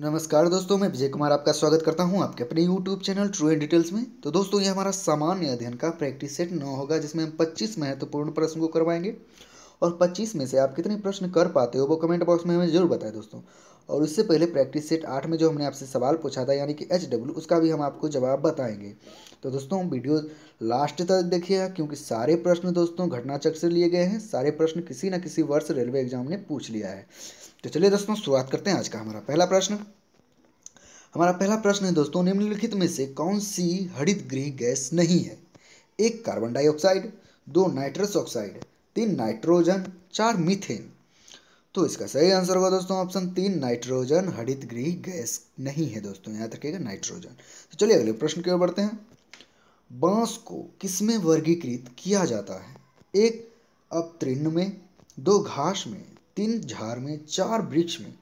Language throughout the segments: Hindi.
नमस्कार दोस्तों मैं विजय कुमार आपका स्वागत करता हूं आपके अपने YouTube channel true and details में तो दोस्तों ये हमारा सामान्य अध्ययन का प्रैक्टिस सेट नौ होगा जिसमें हम 25 महत्वपूर्ण तो प्रश्न को करवाएंगे और 25 में से आप कितने प्रश्न कर पाते हो वो कमेंट बॉक्स में हमें जरूर बताएं दोस्तों और उससे पहले प्रैक्टिस सेट आठ में जो हमने आपसे सवाल पूछा था यानी कि एच डब्ल्यू उसका भी हम आपको जवाब बताएंगे तो दोस्तों वीडियो लास्ट तक देखिएगा क्योंकि सारे प्रश्न दोस्तों घटनाचक्र से लिए गए हैं सारे प्रश्न किसी न किसी वर्ष रेलवे एग्जाम ने पूछ लिया है तो चलिए दोस्तों शुरुआत करते हैं आज का हमारा पहला प्रश्न हमारा पहला प्रश्न है दोस्तों निम्नलिखित में से कौन सी हरित गृह गैस नहीं है एक कार्बन डाइऑक्साइड दो नाइट्रस ऑक्साइड तीन नाइट्रोजन चार मीथेन तो इसका सही आंसर होगा दोस्तों ऑप्शन तीन नाइट्रोजन हरित गृह गैस नहीं है दोस्तों याद रखिएगा नाइट्रोजन तो चलिए अगले प्रश्न की ओर बढ़ते हैं बांस को किसमें वर्गीकृत किया जाता है एक अपतृण में दो घास में तीन झार में चार वृक्ष में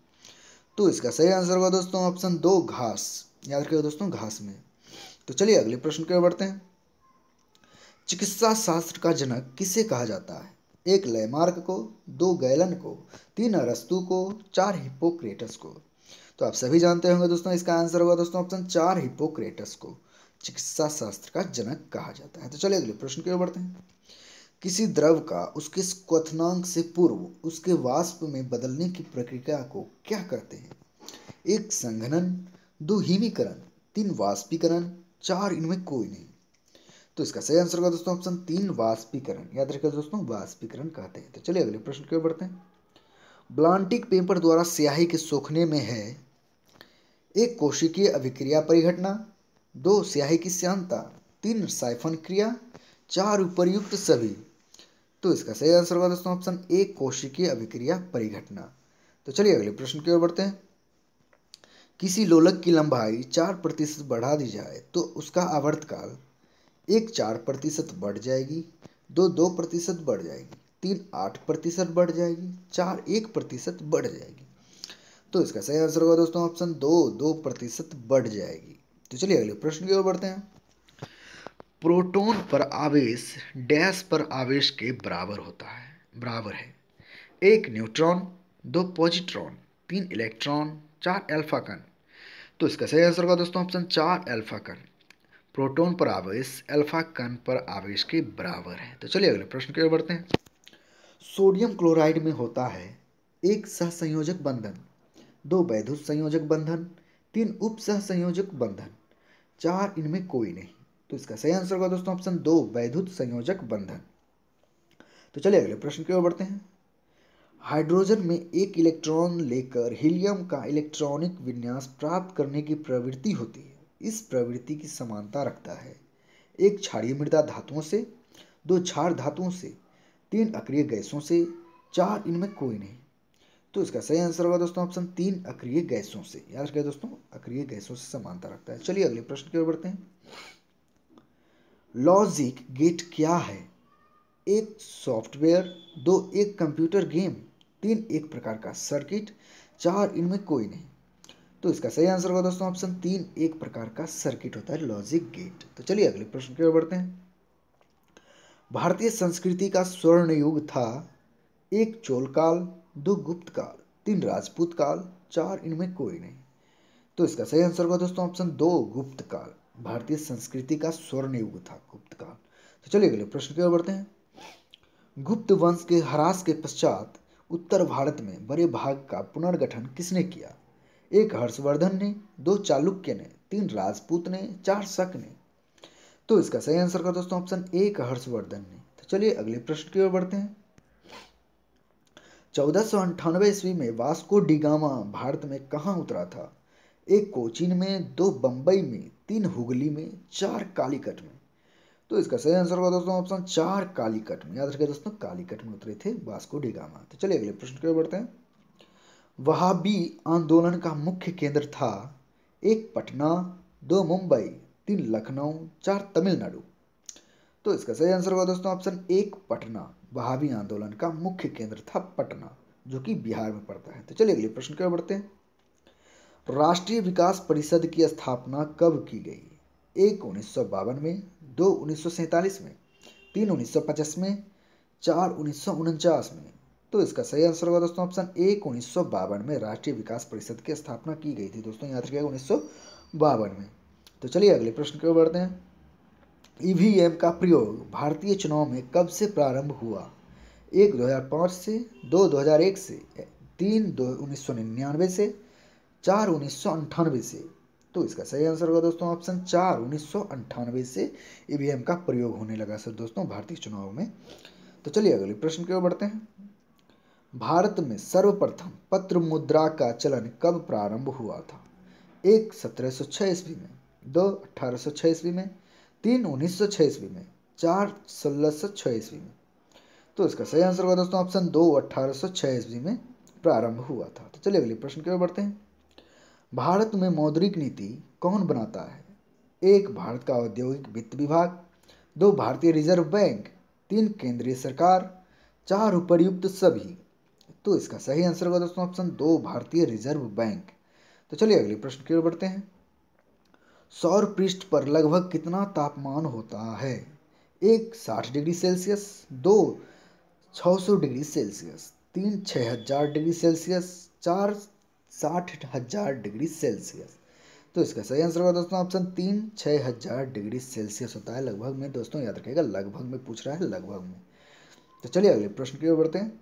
तो इसका सही आंसर होगा दोस्तों ऑप्शन दो घास याद रखिएगा दोस्तों घास में तो चलिए अगले प्रश्न की ओर बढ़ते हैं चिकित्सा शास्त्र का जनक किसे कहा जाता है एक लयमार्क को दो गैलन को तीन अरस्तु को चार हिपोक्रेटस को तो आप सभी जानते होंगे दोस्तों इसका आंसर होगा दोस्तों ऑप्शन चार हिपोक्रेटस को चिकित्सा शास्त्र का जनक कहा जाता है तो चलिए अगले प्रश्न की ओर बढ़ते हैं किसी द्रव का उसके क्वथनांक से पूर्व उसके वाष्प में बदलने की प्रक्रिया को क्या कहते हैं एक संघनन दो हिमीकरण तीन वाष्पीकरण चार इनमें कोई नहीं तो इसका सही आंसर होगा दोस्तों ऑप्शन तीन वाष्पीकरण याद रखिए दोस्तों वाष्पीकरण कहते हैं तो चलिए अगले प्रश्न की ओर बढ़ते हैं ब्लांटिक पेपर द्वारा स्याही के सोखने में है एक कोशिकीय अभिक्रिया परिघटना दो स्याही की श्यांता तीन साइफन क्रिया चार उपरयुक्त सभी तो इसका सही आंसर होगा दोस्तों ऑप्शन ए कोशिकीय अभिक्रिया परिघटना तो चलिए अगले प्रश्न की ओर बढ़ते हैं किसी लोलक की लंबाई चार प्रतिशत बढ़ा दी जाए तो उसका आवर्तकाल एक चार प्रतिशत बढ़ जाएगी दो दो प्रतिशत बढ़ जाएगी तीन आठ प्रतिशत बढ़ जाएगी चार एक प्रतिशत बढ़ जाएगी तो इसका सही आंसर होगा दोस्तों ऑप्शन दो दो प्रतिशत बढ़ जाएगी तो चलिए अगले प्रश्न की ओर बढ़ते हैं प्रोटॉन पर आवेश डैश पर आवेश के बराबर होता है बराबर है एक न्यूट्रॉन दो पॉजिट्रॉन तीन इलेक्ट्रॉन चार अल्फा कण तो इसका सही आंसर होगा दोस्तों ऑप्शन चार अल्फा कण प्रोटॉन पर आवेश अल्फा कण पर आवेश के बराबर है तो चलिए अगले प्रश्न की ओर बढ़ते हैं सोडियम क्लोराइड में होता है एक सहसंयोजक बंधन दो वैधु संयोजक बंधन तीन उप संयोजक बंधन चार इनमें कोई नहीं तो इसका सही आंसर होगा दोस्तों ऑप्शन दो वैद्युत संयोजक बंधन तो चलिए अगले प्रश्न की ओर बढ़ते हैं हाइड्रोजन में एक इलेक्ट्रॉन लेकर हीलियम का इलेक्ट्रॉनिक विन्यास प्राप्त करने की प्रवृत्ति होती है इस प्रवृत्ति की समानता रखता है एक क्षारीय मृदा धातुओं से दो क्षार धातुओं से तीन अक्रिय गैसों से चार इनमें कोई नहीं तो इसका सही आंसर होगा दोस्तों ऑप्शन तीन अक्रिय गैसों से याद रखिए दोस्तों अक्रिय गैसों से समानता रखता है चलिए अगले प्रश्न की ओर बढ़ते हैं लॉजिक गेट क्या है एक सॉफ्टवेयर दो एक कंप्यूटर गेम तीन एक प्रकार का सर्किट चार इनमें कोई नहीं तो इसका सही आंसर होगा दोस्तों ऑप्शन तीन एक प्रकार का सर्किट होता है लॉजिक गेट तो चलिए अगले प्रश्न की ओर बढ़ते हैं भारतीय संस्कृति का स्वर्ण युग था एक चोल काल दो गुप्त काल तीन राजपूत काल चार इनमें कोई नहीं तो इसका सही आंसर होगा दोस्तों ऑप्शन दो गुप्त काल भारतीय संस्कृति का स्वर्ण युग था गुप्त काल तो चलिए अगले प्रश्न की ओर बढ़ते हैं गुप्त वंश के हरास के पश्चात उत्तर भारत में बड़े भाग का पुनर्गठन किसने किया एक हर्षवर्धन ने दो चालुक्य ने तीन राजपूत ने चार शक ने तो इसका सही आंसर का दोस्तों ऑप्शन एक हर्षवर्धन ने तो चलिए अगले प्रश्न की ओर बढ़ते हैं चौदह सौ अंठानवे ईस्वी में वास्को डिगामा भारत में कहाँ उतरा था एक कोचीन में दो बम्बई में तीन हुगली में चार कालीकट में तो इसका सही आंसर होगा दोस्तों ऑप्शन चार कालीकट में याद रखिए दोस्तों कालीकट में उतरे थे वास्को डिगामा तो चलिए अगले प्रश्न की बढ़ते हैं भी आंदोलन का मुख्य केंद्र था एक पटना दो मुंबई तीन लखनऊ चार तमिलनाडु तो इसका सही आंसर होगा दोस्तों ऑप्शन एक पटना भी आंदोलन का मुख्य केंद्र था पटना जो कि बिहार में पड़ता है तो चलिए अगले प्रश्न की बढ़ते हैं राष्ट्रीय विकास परिषद की स्थापना कब की गई एक उन्नीस में दो उन्नीस में तीन उन्नीस में चार उन्नीस में तो इसका सही आंसर होगा दोस्तों ऑप्शन एक उन्नीस में राष्ट्रीय विकास परिषद की स्थापना की गई थी दोस्तों याद रखिएगा उन्नीस बावन में तो चलिए अगले प्रश्न की ओर बढ़ते हैं ईवीएम e का प्रयोग भारतीय चुनाव में कब से प्रारंभ हुआ एक 2005 से दो 2001 से तीन दो उन्नीस से चार उन्नीस सौ अंठानवे से तो इसका सही आंसर होगा दोस्तों ऑप्शन चार उन्नीस सौ अंठानवे से ईवीएम e का प्रयोग होने लगा सर दोस्तों भारतीय चुनाव में तो चलिए अगले प्रश्न की ओर बढ़ते हैं भारत में सर्वप्रथम पत्र मुद्रा का चलन कब प्रारंभ हुआ था एक सत्रह सौ छह ईस्वी में दो अठारह सौ छः ईस्वी में तीन उन्नीस सौ छः ईस्वी में चार सोलह सौ छः ईस्वी में तो इसका सही आंसर होगा दोस्तों ऑप्शन दो अठारह सौ छह ईस्वी में प्रारंभ हुआ था तो चलिए अगले प्रश्न की ओर बढ़ते हैं भारत में मौद्रिक नीति कौन बनाता है एक भारत का औद्योगिक वित्त विभाग दो भारतीय रिजर्व बैंक तीन केंद्रीय सरकार चार उपरयुक्त सभी तो इसका सही आंसर होगा दोस्तों ऑप्शन दो भारतीय रिजर्व बैंक तो चलिए अगले प्रश्न की ओर बढ़ते हैं सौर पृष्ठ पर लगभग कितना तापमान होता है एक साठ डिग्री सेल्सियस दो छः सौ डिग्री सेल्सियस तीन छः हजार डिग्री सेल्सियस चार साठ हजार डिग्री सेल्सियस तो इसका सही आंसर होगा दोस्तों ऑप्शन तीन छः हजार डिग्री सेल्सियस होता है लगभग में दोस्तों याद रखिएगा लगभग में पूछ रहा है लगभग में तो चलिए अगले प्रश्न की ओर बढ़ते हैं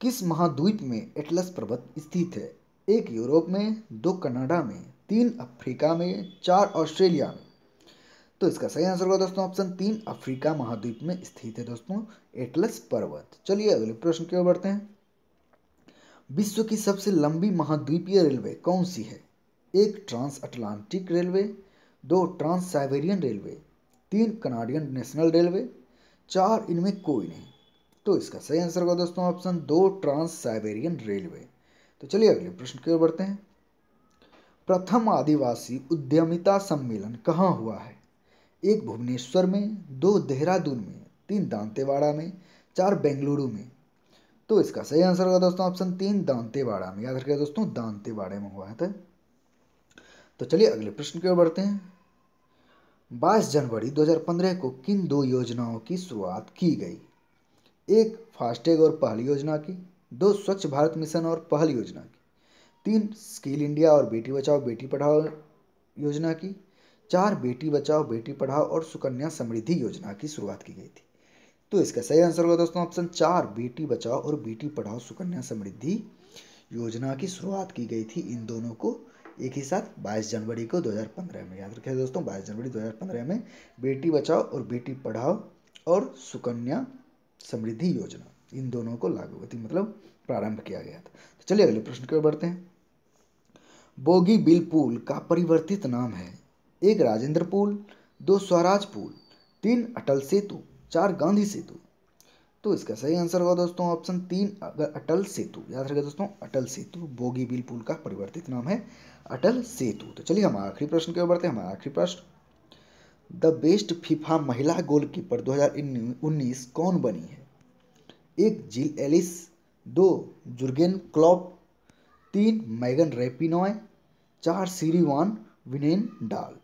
किस महाद्वीप में एटलस पर्वत स्थित है एक यूरोप में दो कनाडा में तीन अफ्रीका में चार ऑस्ट्रेलिया में तो इसका सही आंसर होगा दोस्तों ऑप्शन तीन अफ्रीका महाद्वीप में स्थित है दोस्तों एटलस पर्वत चलिए अगले प्रश्न की ओर बढ़ते हैं विश्व की सबसे लंबी महाद्वीपीय रेलवे कौन सी है एक ट्रांस अटलांटिक रेलवे दो ट्रांस साइबेरियन रेलवे तीन कनाडियन नेशनल रेलवे चार इनमें कोई नहीं तो इसका सही आंसर होगा दोस्तों ऑप्शन दो ट्रांस साइबेरियन रेलवे तो चलिए अगले प्रश्न की ओर बढ़ते हैं प्रथम आदिवासी उद्यमिता सम्मेलन कहाँ हुआ है एक भुवनेश्वर में दो देहरादून में तीन दांतेवाड़ा में चार बेंगलुरु में तो इसका सही आंसर होगा दोस्तों ऑप्शन तीन दांतेवाड़ा में याद रखिए दोस्तों दांतेवाड़े में हुआ था तो।, तो चलिए अगले प्रश्न की ओर बढ़ते हैं बाईस जनवरी 2015 को किन दो योजनाओं की शुरुआत की गई एक फास्टैग और पहल योजना की दो स्वच्छ भारत मिशन और पहल योजना की तीन स्किल इंडिया और बेटी बचाओ बेटी पढ़ाओ योजना की चार बेटी बचाओ बेटी पढ़ाओ और सुकन्या समृद्धि योजना की शुरुआत की गई थी तो इसका सही आंसर होगा दोस्तों ऑप्शन चार बेटी बचाओ और बेटी पढ़ाओ सुकन्या समृद्धि योजना की शुरुआत की गई थी इन दोनों को एक ही साथ 22 जनवरी को 2015 में याद रखिए दोस्तों 22 जनवरी 2015 में बेटी बचाओ और बेटी पढ़ाओ और सुकन्या समृद्धि योजना इन दोनों को लागू होती मतलब प्रारंभ किया गया था तो चलिए अगले प्रश्न की ओर बढ़ते हैं बोगी बिल पुल का परिवर्तित नाम है एक राजेंद्र पुल दो स्वराज पुल तीन अटल सेतु चार गांधी सेतु तो इसका सही आंसर होगा दोस्तों ऑप्शन तीन अगर अटल सेतु याद रखें दोस्तों अटल सेतु बिल पुल का परिवर्तित नाम है अटल सेतु तो चलिए हम आखिरी प्रश्न की ओर बढ़ते हैं हमारा आखिरी प्रश्न द बेस्ट फीफा महिला गोलकीपर 2019 कौन बनी है एक जिल एलिस दो जुर्गेन क्लॉप तीन मैगन रेपिनॉय चार सीरीवान विनेन डाल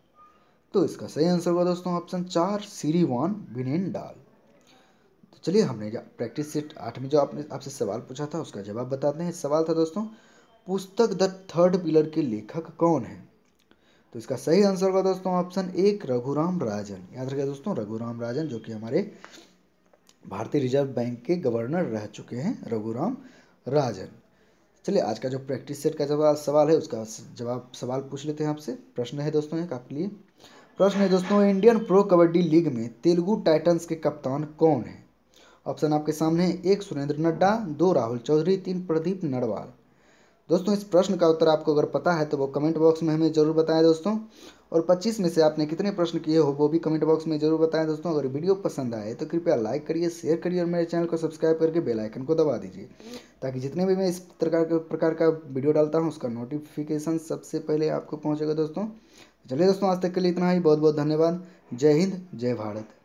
तो इसका सही आंसर होगा दोस्तों ऑप्शन चार सीरी वन विनेन डाल तो चलिए हमने प्रैक्टिस सेट आठ में जो आपने आपसे सवाल पूछा था उसका जवाब बताते हैं सवाल था दोस्तों पुस्तक द थर्ड पिलर के लेखक कौन है तो इसका सही आंसर होगा दोस्तों ऑप्शन एक रघुराम राजन याद रखिए दोस्तों रघुराम राजन जो कि हमारे भारतीय रिजर्व बैंक के गवर्नर रह चुके हैं रघुराम राजन चलिए आज का जो प्रैक्टिस सेट का जवाब सवाल है उसका जवाब सवाल पूछ लेते हैं आपसे प्रश्न है दोस्तों एक आपके लिए प्रश्न है दोस्तों इंडियन प्रो कबड्डी लीग में तेलुगु टाइटन्स के कप्तान कौन है ऑप्शन आपके सामने है एक सुरेंद्र नड्डा दो राहुल चौधरी तीन प्रदीप नड़वाल दोस्तों इस प्रश्न का उत्तर आपको अगर पता है तो वो कमेंट बॉक्स में हमें ज़रूर बताएं दोस्तों और 25 में से आपने कितने प्रश्न किए हो वो भी कमेंट बॉक्स में जरूर बताएं दोस्तों अगर वीडियो पसंद आए तो कृपया लाइक करिए शेयर करिए और मेरे चैनल को सब्सक्राइब करके बेल आइकन को दबा दीजिए ताकि जितने भी मैं इस प्रकार के प्रकार का वीडियो डालता हूँ उसका नोटिफिकेशन सबसे पहले आपको पहुँचेगा दोस्तों चलिए दोस्तों आज तक के लिए इतना ही बहुत बहुत धन्यवाद जय हिंद जय भारत